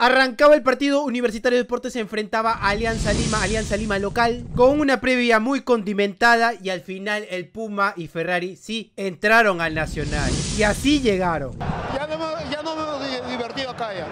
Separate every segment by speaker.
Speaker 1: Arrancaba el partido, Universitario Deportes se enfrentaba a Alianza Lima, Alianza Lima local, con una previa muy condimentada y al final el Puma y Ferrari sí entraron al Nacional. Y así llegaron. Ya no, ya no me he divertido acá ya.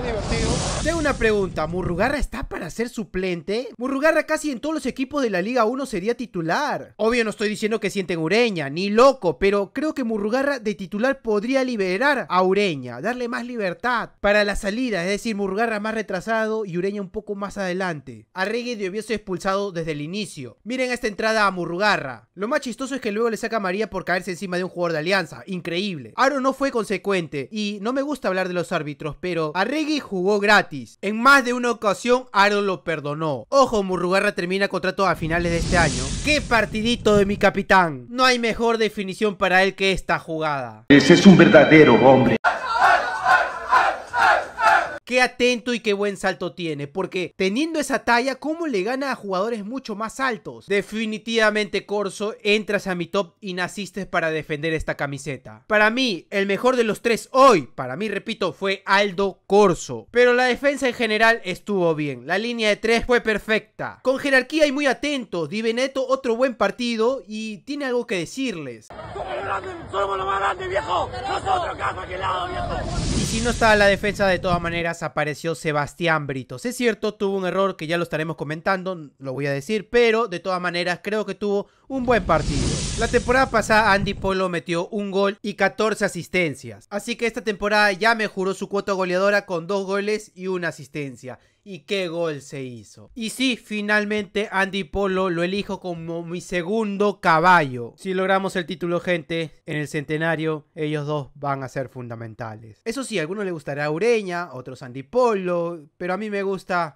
Speaker 1: Me divertido. Tengo una pregunta, ¿Murrugarra está para ser suplente? Murrugarra casi en todos los equipos de la Liga 1 sería titular. Obvio no estoy diciendo que sienten Ureña, ni loco, pero creo que Murrugarra de titular podría liberar a Ureña, darle más libertad para la salida, es decir, Murrugarra más retrasado y Ureña un poco más adelante. Arregui debió ser expulsado desde el inicio. Miren esta entrada a Murrugarra. Lo más chistoso es que luego le saca a María por caerse encima de un jugador de Alianza, increíble. Aro no fue consecuente y no me gusta hablar de los árbitros, pero Arregui jugó gratis en más de una ocasión, Aaron lo perdonó. Ojo, Murrugarra termina contrato a finales de este año. ¡Qué partidito de mi capitán! No hay mejor definición para él que esta jugada. Ese es un verdadero hombre. Qué atento y qué buen salto tiene, porque teniendo esa talla, ¿cómo le gana a jugadores mucho más altos? Definitivamente, Corso, entras a mi top y naciste para defender esta camiseta. Para mí, el mejor de los tres hoy, para mí, repito, fue Aldo Corso. Pero la defensa en general estuvo bien. La línea de tres fue perfecta. Con jerarquía y muy atento, Di Benetto otro buen partido y tiene algo que decirles. Somos los más grandes, viejo. Nosotros casa lado, viejo. Si no estaba la defensa, de todas maneras apareció Sebastián Britos. Es cierto, tuvo un error que ya lo estaremos comentando, lo voy a decir, pero de todas maneras creo que tuvo un buen partido. La temporada pasada Andy Polo metió un gol y 14 asistencias, así que esta temporada ya mejoró su cuota goleadora con dos goles y una asistencia. Y qué gol se hizo. Y sí, finalmente Andy Polo lo elijo como mi segundo caballo. Si logramos el título, gente, en el centenario, ellos dos van a ser fundamentales. Eso sí, a algunos le gustará Ureña, otros Andy Polo, pero a mí me gusta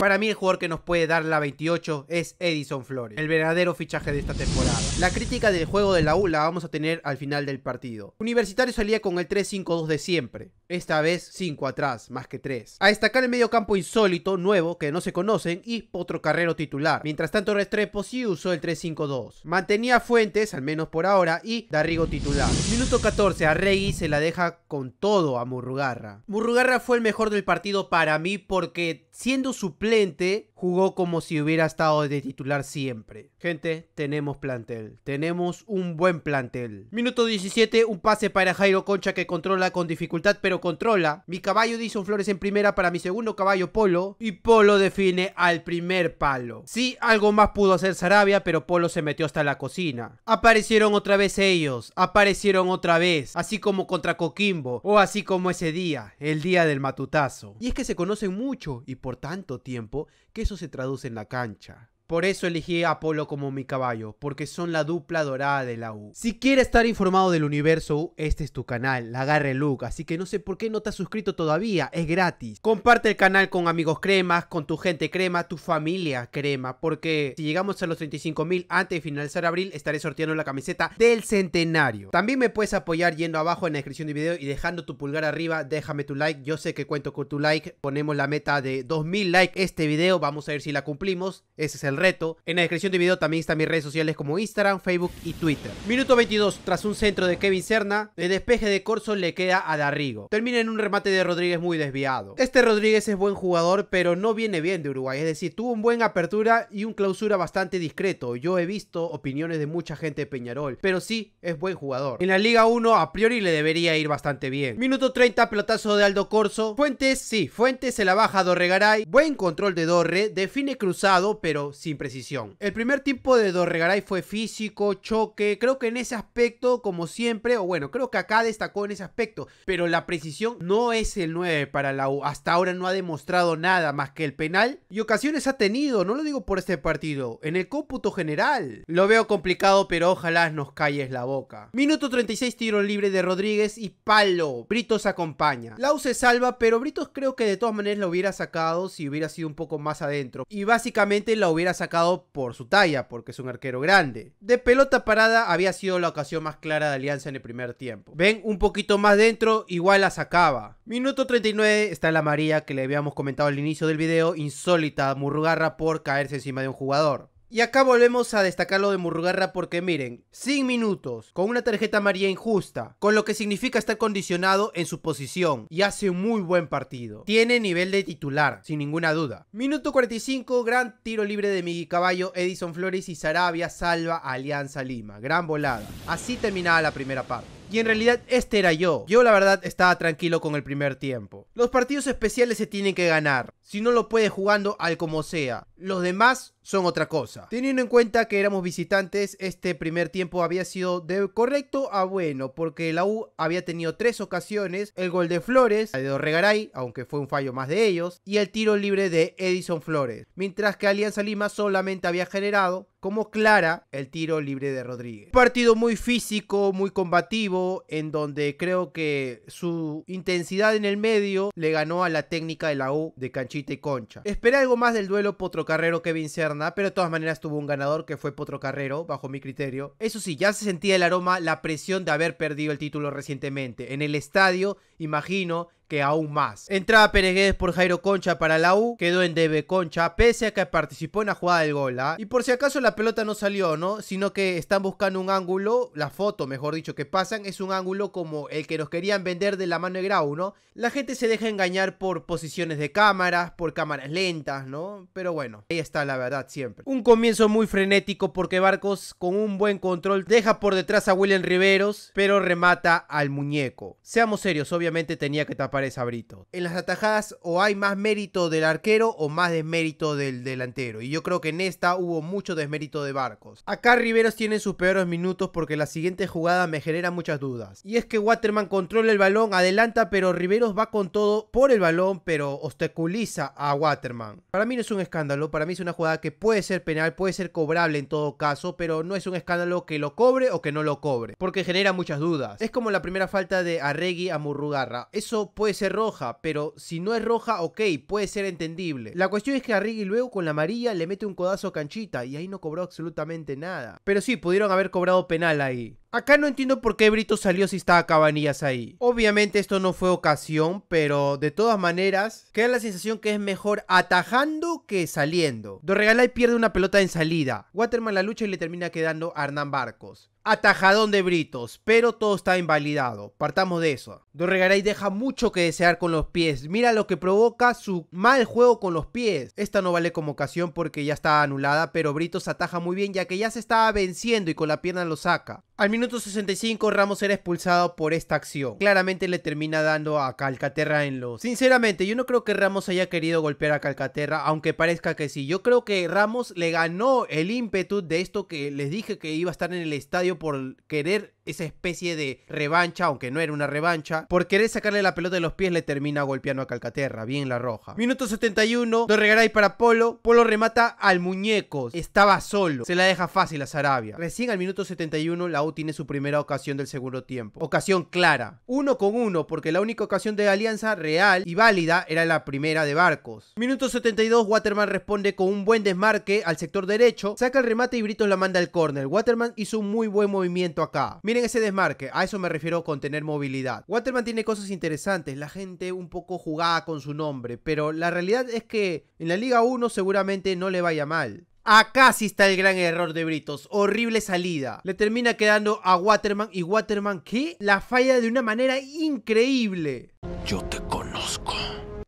Speaker 1: para mí el jugador que nos puede dar la 28 es Edison Flores, el verdadero fichaje de esta temporada. La crítica del juego de la U la vamos a tener al final del partido. Universitario salía con el 3-5-2 de siempre, esta vez 5 atrás, más que 3. A destacar el medio campo insólito, nuevo, que no se conocen, y otro Carrero titular. Mientras tanto Restrepo sí usó el 3-5-2. Mantenía Fuentes, al menos por ahora, y Darrigo titular. Minuto 14, a Regi se la deja con todo a Murrugarra. Murrugarra fue el mejor del partido para mí porque siendo suplente jugó como si hubiera estado de titular siempre. Gente, tenemos plantel. Tenemos un buen plantel. Minuto 17, un pase para Jairo Concha que controla con dificultad, pero controla. Mi caballo Dison Flores en primera para mi segundo caballo Polo. Y Polo define al primer palo. Sí, algo más pudo hacer Sarabia, pero Polo se metió hasta la cocina. Aparecieron otra vez ellos. Aparecieron otra vez. Así como contra Coquimbo. O así como ese día, el día del matutazo. Y es que se conocen mucho y por tanto tiempo que eso se traduce en la cancha. Por eso elegí a Apolo como mi caballo, porque son la dupla dorada de la U. Si quieres estar informado del universo U, este es tu canal, la agarre Luke, así que no sé por qué no te has suscrito todavía, es gratis. Comparte el canal con amigos cremas, con tu gente crema, tu familia crema, porque si llegamos a los 35 mil antes de finalizar abril, estaré sorteando la camiseta del centenario. También me puedes apoyar yendo abajo en la descripción del video y dejando tu pulgar arriba, déjame tu like, yo sé que cuento con tu like, ponemos la meta de 2000 likes este video, vamos a ver si la cumplimos, ese es el reto. En la descripción del video también están mis redes sociales como Instagram, Facebook y Twitter. Minuto 22, tras un centro de Kevin Serna, el despeje de Corso le queda a Darrigo. Termina en un remate de Rodríguez muy desviado. Este Rodríguez es buen jugador, pero no viene bien de Uruguay, es decir, tuvo un buen apertura y un clausura bastante discreto. Yo he visto opiniones de mucha gente de Peñarol, pero sí es buen jugador. En la Liga 1 a priori le debería ir bastante bien. Minuto 30, pelotazo de Aldo Corso. Fuentes, sí, Fuentes se la baja a Dorregaray. Buen control de Dorre, define cruzado, pero si imprecisión, El primer tiempo de Dorregaray fue físico, choque, creo que en ese aspecto, como siempre, o bueno, creo que acá destacó en ese aspecto, pero la precisión no es el 9 para la U. Hasta ahora no ha demostrado nada más que el penal y ocasiones ha tenido, no lo digo por este partido, en el cómputo general. Lo veo complicado, pero ojalá nos calles la boca. Minuto 36, tiro libre de Rodríguez y palo. Britos acompaña. Lau se salva, pero Britos creo que de todas maneras lo hubiera sacado si hubiera sido un poco más adentro. Y básicamente la hubiera sacado por su talla, porque es un arquero grande. De pelota parada había sido la ocasión más clara de Alianza en el primer tiempo. Ven, un poquito más dentro, igual la sacaba. Minuto 39 está la María que le habíamos comentado al inicio del video, insólita, murrugarra por caerse encima de un jugador. Y acá volvemos a destacar lo de Murrugarra porque miren, sin minutos, con una tarjeta amarilla injusta, con lo que significa estar condicionado en su posición y hace un muy buen partido. Tiene nivel de titular, sin ninguna duda. Minuto 45, gran tiro libre de Miguel Caballo, Edison Flores y Sarabia salva a Alianza Lima. Gran volada. Así terminaba la primera parte. Y en realidad este era yo. Yo la verdad estaba tranquilo con el primer tiempo. Los partidos especiales se tienen que ganar. Si no lo puedes jugando al como sea. Los demás son otra cosa. Teniendo en cuenta que éramos visitantes, este primer tiempo había sido de correcto a bueno, porque la U había tenido tres ocasiones, el gol de Flores, el de Dorregaray, aunque fue un fallo más de ellos, y el tiro libre de Edison Flores, mientras que Alianza Lima solamente había generado como clara el tiro libre de Rodríguez. Partido muy físico, muy combativo, en donde creo que su intensidad en el medio le ganó a la técnica de la U de Canchita y Concha. Esperé algo más del duelo Potrocarrero-Kevin Serna, pero de todas maneras tuvo un ganador que fue Potrocarrero, bajo mi criterio. Eso sí, ya se sentía el aroma, la presión de haber perdido el título recientemente. En el estadio, imagino, que aún más. Entraba Pérez por Jairo Concha para la U, quedó en debe Concha, pese a que participó en la jugada del gol. ¿ah? Y por si acaso la pelota no salió, ¿no? Sino que están buscando un ángulo, la foto mejor dicho que pasan, es un ángulo como el que nos querían vender de la mano de Grau, ¿no? La gente se deja engañar por posiciones de cámaras, por cámaras lentas, ¿no? Pero bueno, ahí está la verdad siempre. Un comienzo muy frenético porque Barcos con un buen control deja por detrás a William Riveros, pero remata al muñeco. Seamos serios, obviamente tenía que tapar aparece Brito. En las atajadas o hay más mérito del arquero o más desmérito del delantero. Y yo creo que en esta hubo mucho desmérito de Barcos. Acá Riveros tiene sus peores minutos porque la siguiente jugada me genera muchas dudas. Y es que Waterman controla el balón, adelanta, pero Riveros va con todo por el balón, pero obstaculiza a Waterman. Para mí no es un escándalo, para mí es una jugada que puede ser penal, puede ser cobrable en todo caso, pero no es un escándalo que lo cobre o que no lo cobre, porque genera muchas dudas. Es como la primera falta de Arregui a Murrugarra. Eso puede puede ser roja, pero si no es roja, ok, puede ser entendible. La cuestión es que Arrigui luego con la amarilla le mete un codazo a Canchita y ahí no cobró absolutamente nada. Pero sí, pudieron haber cobrado penal ahí. Acá no entiendo por qué Brito salió si estaba Cabanillas ahí. Obviamente esto no fue ocasión, pero de todas maneras, queda la sensación que es mejor atajando que saliendo. Dorregalay pierde una pelota en salida. Waterman la lucha y le termina quedando a Hernán Barcos atajadón de Britos, pero todo está invalidado. Partamos de eso. Dorregaray deja mucho que desear con los pies. Mira lo que provoca su mal juego con los pies. Esta no vale como ocasión porque ya está anulada, pero Britos ataja muy bien ya que ya se estaba venciendo y con la pierna lo saca. Al minuto 65 Ramos era expulsado por esta acción. Claramente le termina dando a Calcaterra en los... Sinceramente, yo no creo que Ramos haya querido golpear a Calcaterra, aunque parezca que sí. Yo creo que Ramos le ganó el ímpetu de esto que les dije que iba a estar en el estadio por querer esa especie de revancha, aunque no era una revancha, por querer sacarle la pelota de los pies le termina golpeando a Calcaterra, bien la roja. Minuto 71, Dorregaray para Polo, Polo remata al muñeco, estaba solo, se la deja fácil a Sarabia. Recién al minuto 71 la U tiene su primera ocasión del segundo tiempo, ocasión clara, uno con uno, porque la única ocasión de alianza real y válida era la primera de Barcos. Minuto 72, Waterman responde con un buen desmarque al sector derecho, saca el remate y Britos la manda al córner. Waterman hizo un muy buen movimiento acá. Miren ese desmarque, a eso me refiero con tener movilidad. Waterman tiene cosas interesantes, la gente un poco jugada con su nombre, pero la realidad es que en la Liga 1 seguramente no le vaya mal. Acá sí está el gran error de Britos. Horrible salida. Le termina quedando a Waterman. ¿Y Waterman que La falla de una manera increíble. Yo te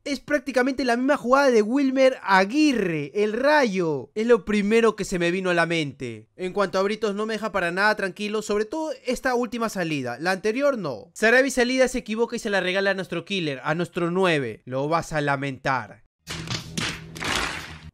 Speaker 1: es prácticamente la misma jugada de Wilmer Aguirre, el rayo. Es lo primero que se me vino a la mente. En cuanto a Britos no me deja para nada tranquilo, sobre todo esta última salida. La anterior no. Sarabi salida se equivoca y se la regala a nuestro killer, a nuestro 9. Lo vas a lamentar.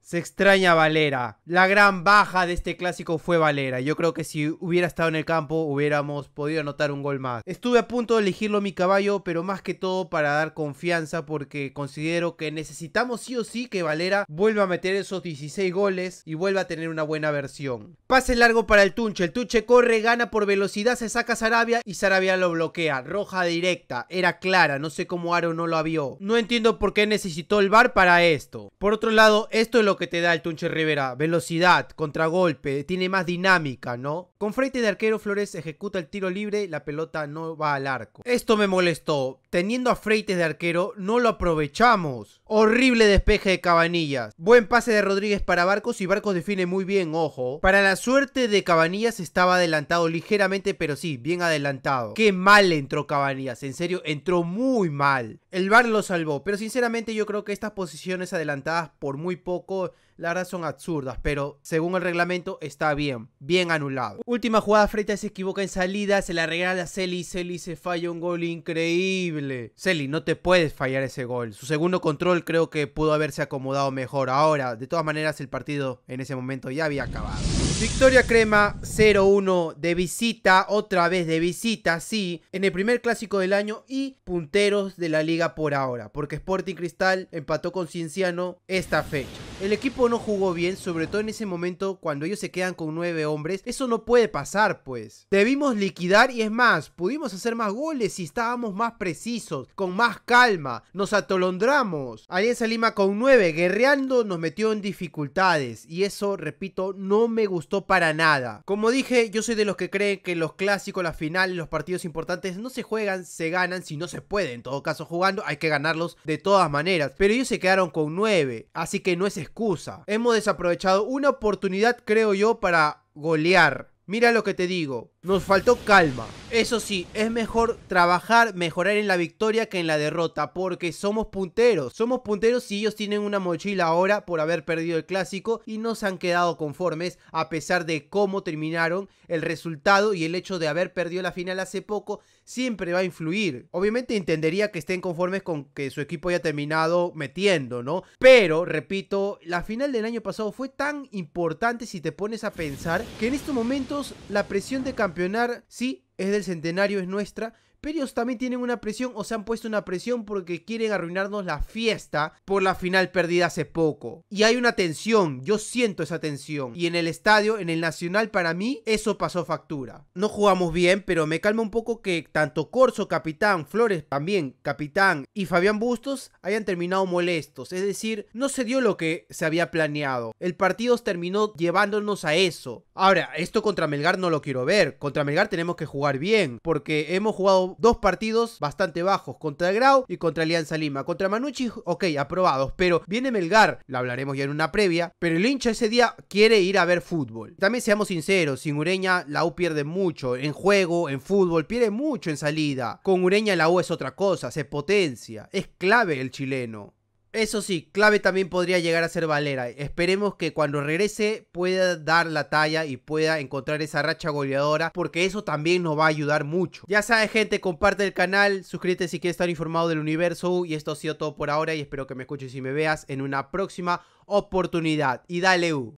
Speaker 1: Se extraña Valera. La gran baja de este clásico fue Valera. Yo creo que si hubiera estado en el campo hubiéramos podido anotar un gol más. Estuve a punto de elegirlo mi caballo, pero más que todo para dar confianza porque considero que necesitamos sí o sí que Valera vuelva a meter esos 16 goles y vuelva a tener una buena versión. Pase largo para el Tunche. El Tunche corre, gana por velocidad, se saca Sarabia y Sarabia lo bloquea. Roja directa. Era clara. No sé cómo Aro no lo vio. No entiendo por qué necesitó el VAR para esto. Por otro lado, esto es lo que te da el Tunche Rivera. Velocidad, contragolpe, tiene más dinámica, ¿no? Con frente de arquero Flores ejecuta el tiro libre, la pelota no va al arco. Esto me molestó. Teniendo a Freites de arquero, no lo aprovechamos. Horrible despeje de Cabanillas. Buen pase de Rodríguez para Barcos y Barcos define muy bien, ojo. Para la suerte de Cabanillas estaba adelantado ligeramente, pero sí, bien adelantado. Qué mal entró Cabanillas, en serio, entró muy mal. El bar lo salvó, pero sinceramente yo creo que estas posiciones adelantadas por muy poco, la verdad son absurdas, pero según el reglamento está bien, bien anulado. Última jugada, Freitas se equivoca en salida, se la regala a Celi, Celi se falla un gol increíble. Celi, no te puedes fallar ese gol. Su segundo control creo que pudo haberse acomodado mejor. Ahora, de todas maneras, el partido en ese momento ya había acabado. Victoria Crema 0-1 de visita, otra vez de visita, sí, en el primer clásico del año y punteros de la liga por ahora, porque Sporting Cristal empató con Cienciano esta fecha. El equipo no jugó bien, sobre todo en ese momento cuando ellos se quedan con nueve hombres, eso no puede pasar pues. Debimos liquidar y es más, pudimos hacer más goles si estábamos más precisos, con más calma, nos atolondramos. Alianza Lima con 9, guerreando, nos metió en dificultades y eso, repito, no me gustó para nada. Como dije, yo soy de los que creen que los clásicos, las finales, los partidos importantes no se juegan, se ganan, si no se puede. En todo caso, jugando hay que ganarlos de todas maneras. Pero ellos se quedaron con 9, así que no es excusa. Hemos desaprovechado una oportunidad, creo yo, para golear. Mira lo que te digo, nos faltó calma. Eso sí, es mejor trabajar, mejorar en la victoria que en la derrota, porque somos punteros. Somos punteros si ellos tienen una mochila ahora por haber perdido el clásico y no se han quedado conformes a pesar de cómo terminaron el resultado y el hecho de haber perdido la final hace poco siempre va a influir. Obviamente entendería que estén conformes con que su equipo haya terminado metiendo, ¿no? Pero, repito, la final del año pasado fue tan importante si te pones a pensar que en estos momentos la presión de campeonato campeonar, sí, es del centenario, es nuestra, pero ellos también tienen una presión o se han puesto una presión porque quieren arruinarnos la fiesta por la final perdida hace poco. Y hay una tensión, yo siento esa tensión. Y en el estadio, en el Nacional, para mí, eso pasó factura. No jugamos bien, pero me calma un poco que tanto Corso, capitán, Flores también, capitán, y Fabián Bustos hayan terminado molestos. Es decir, no se dio lo que se había planeado. El partido terminó llevándonos a eso. Ahora, esto contra Melgar no lo quiero ver. Contra Melgar tenemos que jugar bien, porque hemos jugado dos partidos bastante bajos, contra Grau y contra Alianza Lima. Contra Manucci, ok, aprobados, pero viene Melgar, lo hablaremos ya en una previa, pero el hincha ese día quiere ir a ver fútbol. También seamos sinceros, sin Ureña la U pierde mucho en juego, en fútbol, pierde mucho en salida. Con Ureña la U es otra cosa, se potencia, es clave el chileno. Eso sí, clave también podría llegar a ser Valera. Esperemos que cuando regrese pueda dar la talla y pueda encontrar esa racha goleadora, porque eso también nos va a ayudar mucho. Ya sabes, gente, comparte el canal, suscríbete si quieres estar informado del universo. Y esto ha sido todo por ahora y espero que me escuches y me veas en una próxima oportunidad. Y dale U.